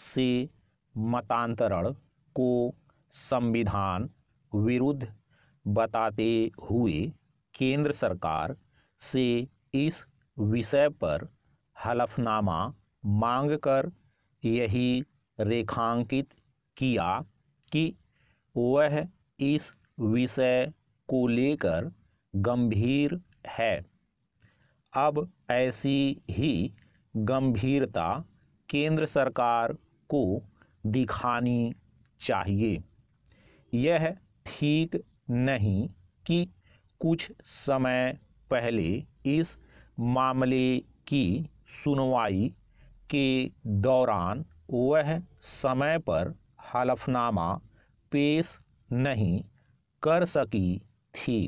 से मतांतरण को संविधान विरुद्ध बताते हुए केंद्र सरकार से इस विषय पर हलफनामा मांगकर यही रेखांकित किया कि वह इस विषय को लेकर गंभीर है अब ऐसी ही गंभीरता केंद्र सरकार को दिखानी चाहिए यह ठीक नहीं कि कुछ समय पहले इस मामले की सुनवाई के दौरान वह समय पर हलफनामा पेश नहीं कर सकी थी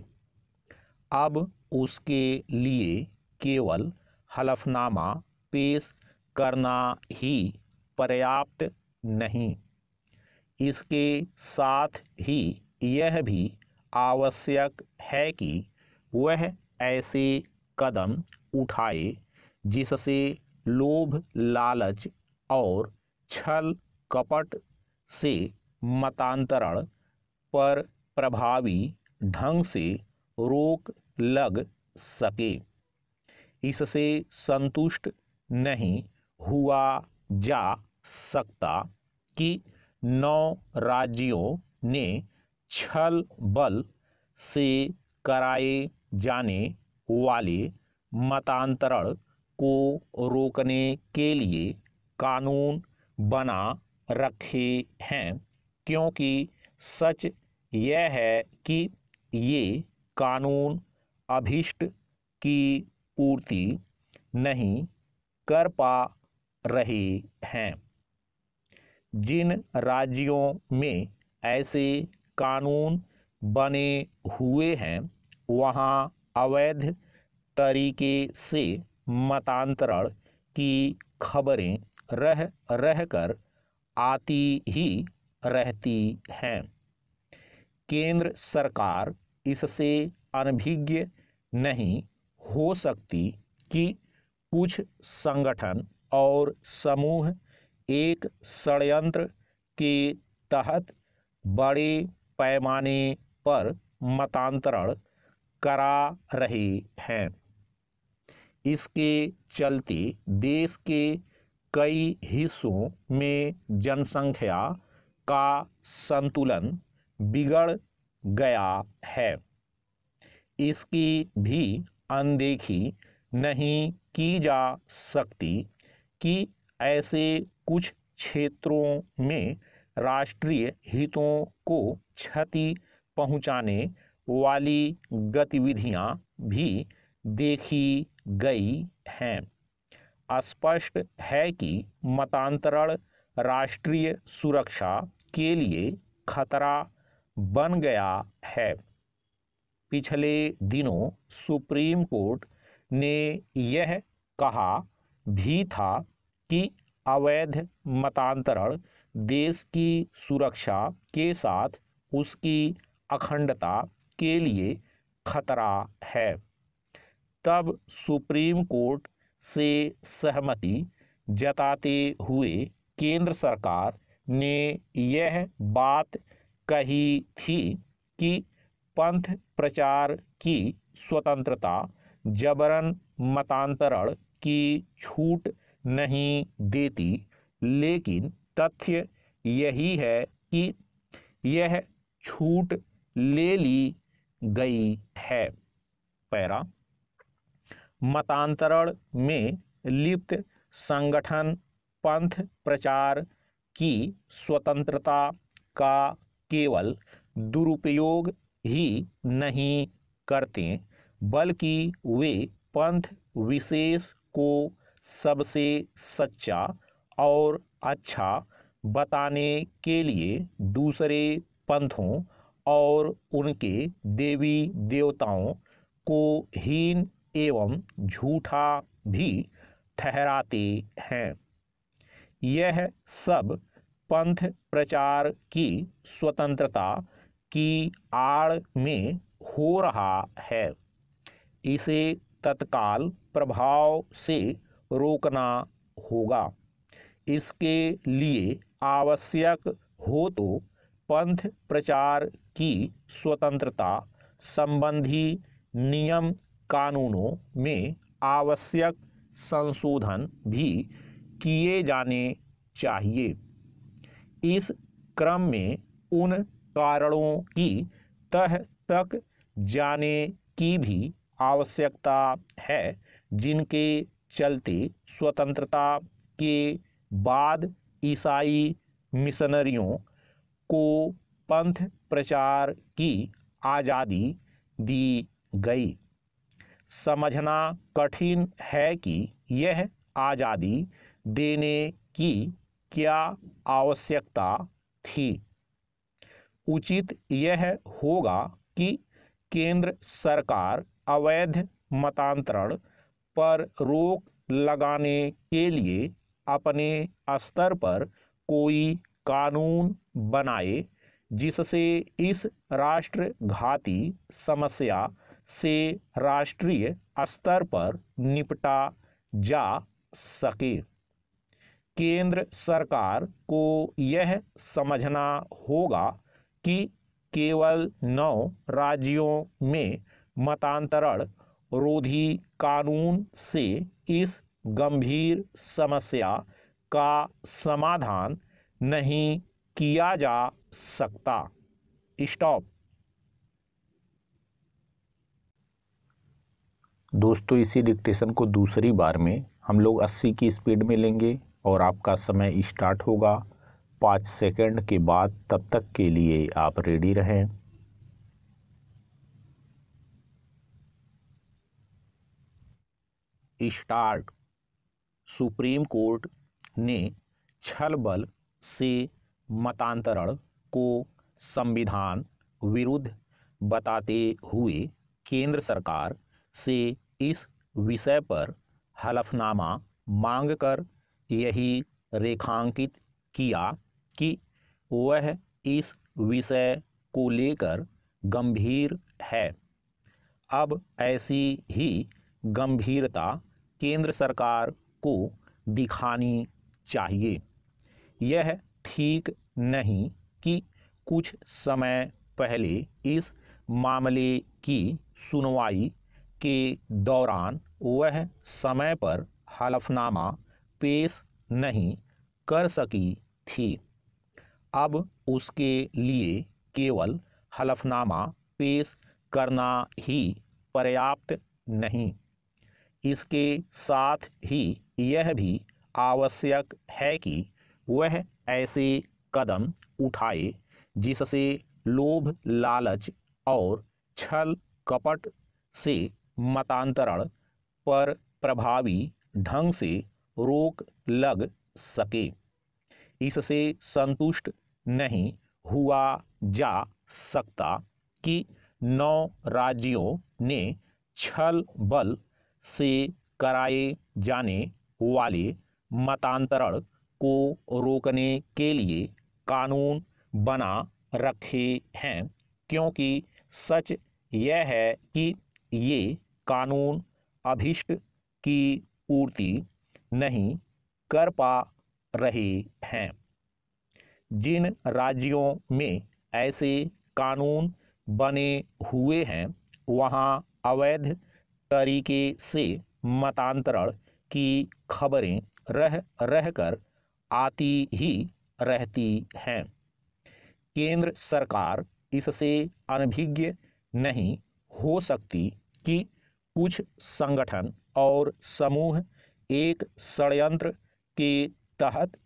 अब उसके लिए केवल हलफनामा पेश करना ही पर्याप्त नहीं इसके साथ ही यह भी आवश्यक है कि वह ऐसे कदम उठाए जिससे लोभ लालच और छल कपट से मतांतरण पर प्रभावी ढंग से रोक लग सके इससे संतुष्ट नहीं हुआ जा सकता कि नौ राज्यों ने छल बल से कराए जाने वाले मतांतरण को रोकने के लिए कानून बना रखे हैं क्योंकि सच यह है कि ये कानून अभिष्ट की पूर्ति नहीं कर पा रहे हैं जिन राज्यों में ऐसे कानून बने हुए हैं वहाँ अवैध तरीके से मतांतरण की खबरें रह रहकर आती ही रहती हैं केंद्र सरकार इससे अनभिज्ञ नहीं हो सकती कि कुछ संगठन और समूह एक षडयंत्र के तहत बड़े पैमाने पर मतांतरण करा रहे हैं इसके चलते देश के कई हिस्सों में जनसंख्या का संतुलन बिगड़ गया है इसकी भी अनदेखी नहीं की जा सकती कि ऐसे कुछ क्षेत्रों में राष्ट्रीय हितों को क्षति पहुंचाने वाली गतिविधियां भी देखी गई हैं स्पष्ट है कि मतांतरण राष्ट्रीय सुरक्षा के लिए खतरा बन गया है पिछले दिनों सुप्रीम कोर्ट ने यह कहा भी था कि अवैध मतांतरण देश की सुरक्षा के साथ उसकी अखंडता के लिए खतरा है तब सुप्रीम कोर्ट से सहमति जताते हुए केंद्र सरकार ने यह बात कही थी कि पंथ प्रचार की स्वतंत्रता जबरन मतांतरण की छूट नहीं देती लेकिन तथ्य यही है कि यह छूट ले ली गई है पैरा मतांतरण में लिप्त संगठन पंथ प्रचार की स्वतंत्रता का केवल दुरुपयोग ही नहीं करते बल्कि वे पंथ विशेष को सबसे सच्चा और अच्छा बताने के लिए दूसरे पंथों और उनके देवी देवताओं को हीन एवं झूठा भी ठहराते हैं यह सब पंथ प्रचार की स्वतंत्रता की आड़ में हो रहा है इसे तत्काल प्रभाव से रोकना होगा इसके लिए आवश्यक हो तो पंथ प्रचार की स्वतंत्रता संबंधी नियम कानूनों में आवश्यक संशोधन भी किए जाने चाहिए इस क्रम में उन कारणों की तह तक जाने की भी आवश्यकता है जिनके चलते स्वतंत्रता के बाद ईसाई मिशनरियों को पंथ प्रचार की आज़ादी दी गई समझना कठिन है कि यह आज़ादी देने की क्या आवश्यकता थी उचित यह होगा कि केंद्र सरकार अवैध मतांतरण पर रोक लगाने के लिए अपने स्तर पर कोई कानून बनाए जिससे इस राष्ट्रघाती समस्या से राष्ट्रीय स्तर पर निपटा जा सके केंद्र सरकार को यह समझना होगा कि केवल नौ राज्यों में मतांतरण रोधी कानून से इस गंभीर समस्या का समाधान नहीं किया जा सकता स्टॉप दोस्तों इसी डिक्टेशन को दूसरी बार में हम लोग 80 की स्पीड में लेंगे और आपका समय स्टार्ट होगा पाँच सेकंड के बाद तब तक के लिए आप रेडी रहें स्टार्ट सुप्रीम कोर्ट ने छल बल से मतांतरण को संविधान विरुद्ध बताते हुए केंद्र सरकार से इस विषय पर हलफनामा मांगकर यही रेखांकित किया कि वह इस विषय को लेकर गंभीर है अब ऐसी ही गंभीरता केंद्र सरकार को दिखानी चाहिए यह ठीक नहीं कि कुछ समय पहले इस मामले की सुनवाई के दौरान वह समय पर हलफनामा पेश नहीं कर सकी थी अब उसके लिए केवल हलफनामा पेश करना ही पर्याप्त नहीं इसके साथ ही यह भी आवश्यक है कि वह ऐसे कदम उठाए जिससे लोभ लालच और छल कपट से मतांतरण पर प्रभावी ढंग से रोक लग सके इससे संतुष्ट नहीं हुआ जा सकता कि नौ राज्यों ने छल बल से कराए जाने वाले मतांतरण को रोकने के लिए कानून बना रखे हैं क्योंकि सच यह है कि ये कानून अभिष्ट की पूर्ति नहीं कर पा रहे हैं जिन राज्यों में ऐसे कानून बने हुए हैं वहाँ अवैध तरीके से मतांतरण की खबरें रह रहकर आती ही रहती हैं केंद्र सरकार इससे अनभिज्ञ नहीं हो सकती कि कुछ संगठन और समूह एक षडयंत्र के तहत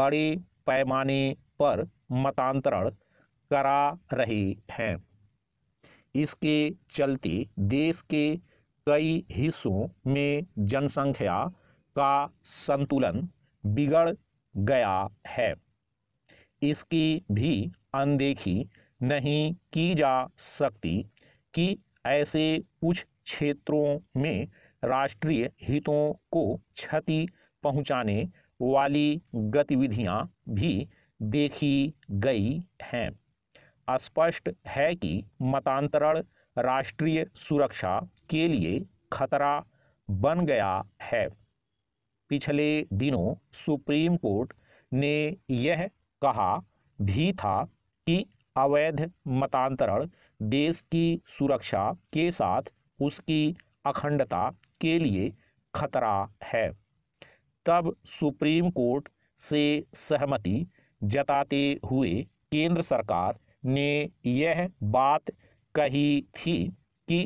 बड़े पैमाने पर मतांतरण करा रहे हैं इसके चलते देश के कई हिस्सों में जनसंख्या का संतुलन बिगड़ गया है इसकी भी अनदेखी नहीं की जा सकती कि ऐसे कुछ क्षेत्रों में राष्ट्रीय हितों को क्षति पहुंचाने वाली गतिविधियां भी देखी गई हैं स्पष्ट है कि मतांतरण राष्ट्रीय सुरक्षा के लिए खतरा बन गया है पिछले दिनों सुप्रीम कोर्ट ने यह कहा भी था कि अवैध मतांतरण देश की सुरक्षा के साथ उसकी अखंडता के लिए खतरा है तब सुप्रीम कोर्ट से सहमति जताते हुए केंद्र सरकार ने यह बात कही थी कि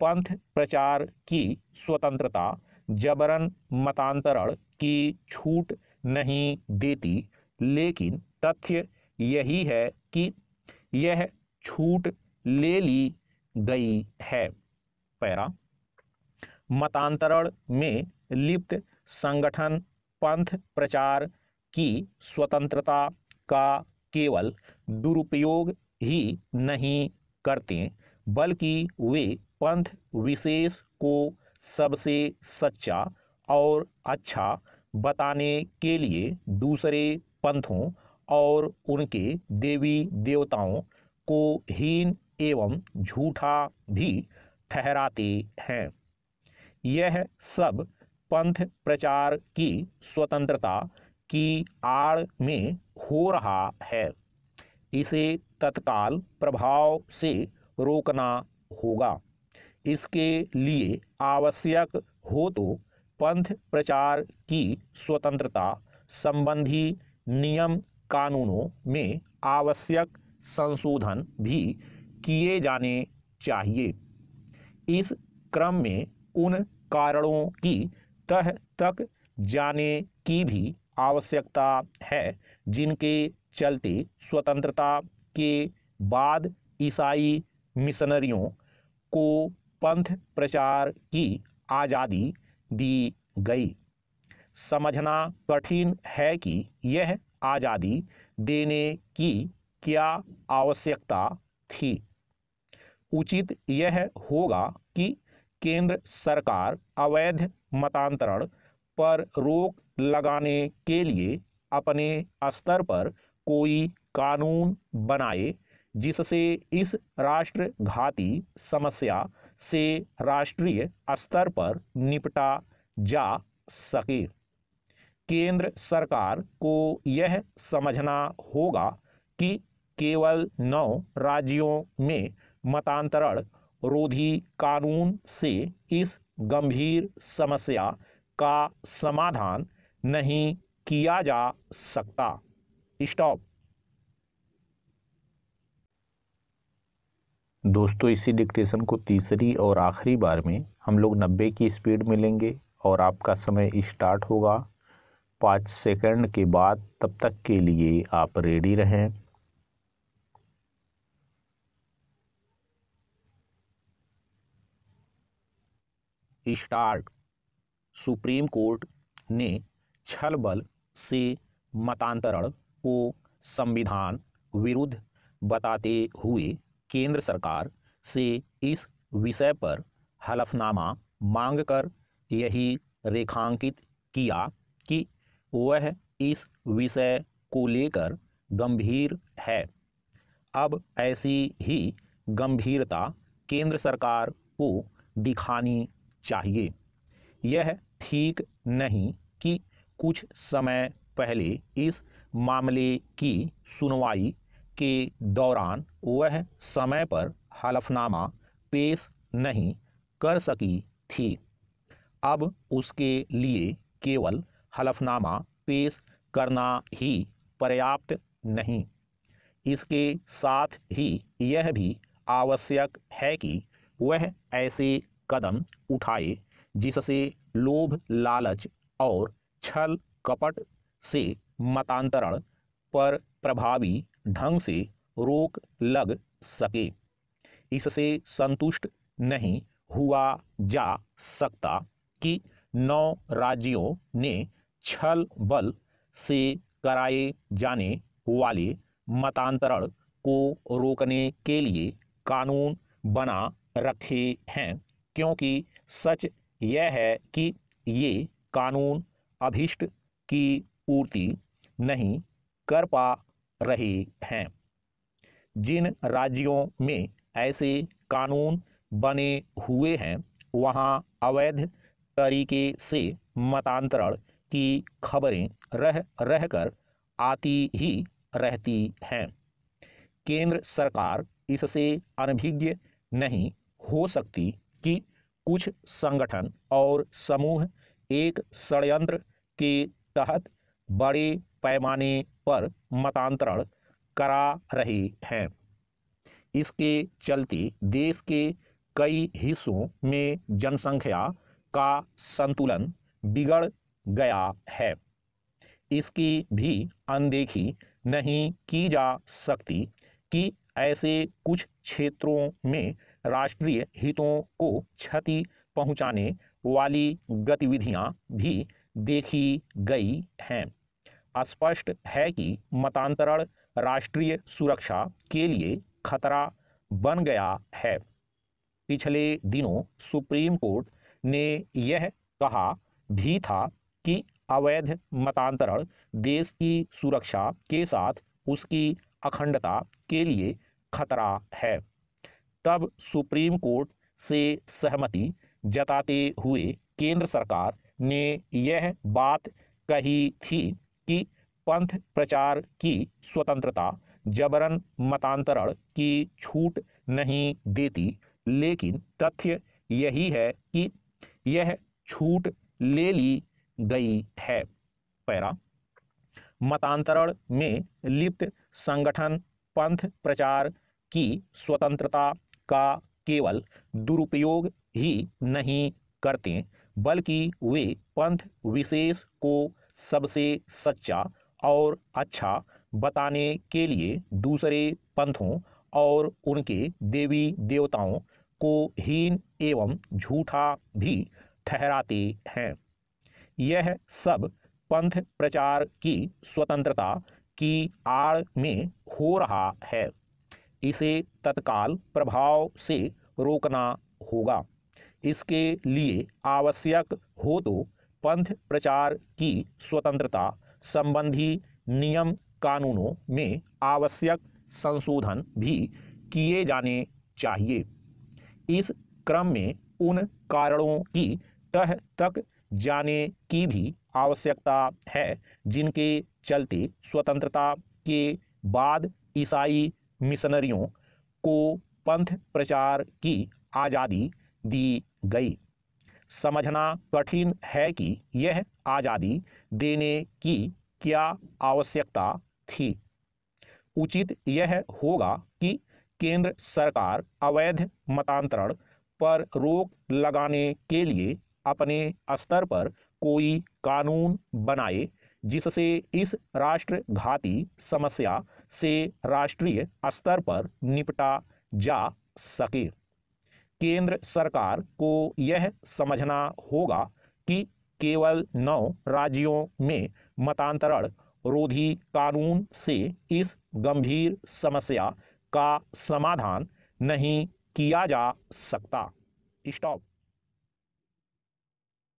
पंथ प्रचार की स्वतंत्रता जबरन मतांतरण की छूट नहीं देती लेकिन तथ्य यही है कि यह छूट ले ली गई है पैरा मतांतरण में लिप्त संगठन पंथ प्रचार की स्वतंत्रता का केवल दुरुपयोग ही नहीं करते बल्कि वे पंथ विशेष को सबसे सच्चा और अच्छा बताने के लिए दूसरे पंथों और उनके देवी देवताओं को हीन एवं झूठा भी ठहराते हैं यह सब पंथ प्रचार की स्वतंत्रता की आड़ में हो रहा है इसे तत्काल प्रभाव से रोकना होगा इसके लिए आवश्यक हो तो पंथ प्रचार की स्वतंत्रता संबंधी नियम कानूनों में आवश्यक संशोधन भी किए जाने चाहिए इस क्रम में उन कारणों की तह तक जाने की भी आवश्यकता है जिनके चलते स्वतंत्रता के बाद ईसाई मिशनरियों को पंथ प्रचार की आज़ादी दी गई समझना कठिन है कि यह आज़ादी देने की क्या आवश्यकता थी उचित यह होगा कि केंद्र सरकार अवैध मतांतरण पर रोक लगाने के लिए अपने स्तर पर कोई कानून बनाए जिससे इस राष्ट्र घाती समस्या से राष्ट्रीय स्तर पर निपटा जा सके केंद्र सरकार को यह समझना होगा कि केवल नौ राज्यों में मतांतरण रोधी कानून से इस गंभीर समस्या का समाधान नहीं किया जा सकता स्टॉप दोस्तों इसी डिक्टेशन को तीसरी और आखिरी बार में हम लोग नब्बे की स्पीड में लेंगे और आपका समय स्टार्ट होगा पाँच सेकंड के बाद तब तक के लिए आप रेडी रहें स्टार्ट सुप्रीम कोर्ट ने छल बल से मतांतरण को संविधान विरुद्ध बताते हुए केंद्र सरकार से इस विषय पर हलफनामा मांगकर यही रेखांकित किया कि वह इस विषय को लेकर गंभीर है अब ऐसी ही गंभीरता केंद्र सरकार को दिखानी चाहिए यह ठीक नहीं कि कुछ समय पहले इस मामले की सुनवाई के दौरान वह समय पर हलफनामा पेश नहीं कर सकी थी अब उसके लिए केवल हलफनामा पेश करना ही पर्याप्त नहीं इसके साथ ही यह भी आवश्यक है कि वह ऐसे कदम उठाए जिससे लोभ लालच और छल कपट से मतांतरण पर प्रभावी ढंग से रोक लग सके इससे संतुष्ट नहीं हुआ जा सकता कि नौ राज्यों ने छल बल से कराए जाने वाले मतांतरण को रोकने के लिए कानून बना रखे हैं क्योंकि सच यह है कि ये कानून अभिष्ट की पूर्ति नहीं कर पा रही हैं जिन राज्यों में ऐसे कानून बने हुए हैं वहां अवैध तरीके से मतांतरण की खबरें रह रहकर आती ही रहती हैं केंद्र सरकार इससे अनभिज्ञ नहीं हो सकती कि कुछ संगठन और समूह एक षडयंत्र के तहत बड़े पैमाने पर मतांतरण करा रही हैं इसके चलते देश के कई हिस्सों में जनसंख्या का संतुलन बिगड़ गया है इसकी भी अनदेखी नहीं की जा सकती कि ऐसे कुछ क्षेत्रों में राष्ट्रीय हितों को क्षति पहुंचाने वाली गतिविधियां भी देखी गई हैं स्पष्ट है कि मतांतरण राष्ट्रीय सुरक्षा के लिए खतरा बन गया है पिछले दिनों सुप्रीम कोर्ट ने यह कहा भी था कि अवैध मतांतरण देश की सुरक्षा के साथ उसकी अखंडता के लिए खतरा है तब सुप्रीम कोर्ट से सहमति जताते हुए केंद्र सरकार ने यह बात कही थी कि पंथ प्रचार की स्वतंत्रता जबरन मतांतरण की छूट नहीं देती लेकिन तथ्य यही है कि यह छूट ले ली गई है पैरा मतांतरण में लिप्त संगठन पंथ प्रचार की स्वतंत्रता का केवल दुरुपयोग ही नहीं करते बल्कि वे पंथ विशेष को सबसे सच्चा और अच्छा बताने के लिए दूसरे पंथों और उनके देवी देवताओं को हीन एवं झूठा भी ठहराते हैं यह सब पंथ प्रचार की स्वतंत्रता की आड़ में हो रहा है इसे तत्काल प्रभाव से रोकना होगा इसके लिए आवश्यक हो तो पंथ प्रचार की स्वतंत्रता संबंधी नियम कानूनों में आवश्यक संशोधन भी किए जाने चाहिए इस क्रम में उन कारणों की तह तक जाने की भी आवश्यकता है जिनके चलते स्वतंत्रता के बाद ईसाई मिशनरियों को पंथ प्रचार की आज़ादी दी गई समझना कठिन है कि यह आज़ादी देने की क्या आवश्यकता थी उचित यह होगा कि केंद्र सरकार अवैध मतांतरण पर रोक लगाने के लिए अपने स्तर पर कोई कानून बनाए जिससे इस राष्ट्रघाती समस्या से राष्ट्रीय स्तर पर निपटा जा सके केंद्र सरकार को यह समझना होगा कि केवल नौ राज्यों में मतांतरण रोधी कानून से इस गंभीर समस्या का समाधान नहीं किया जा सकता स्टॉप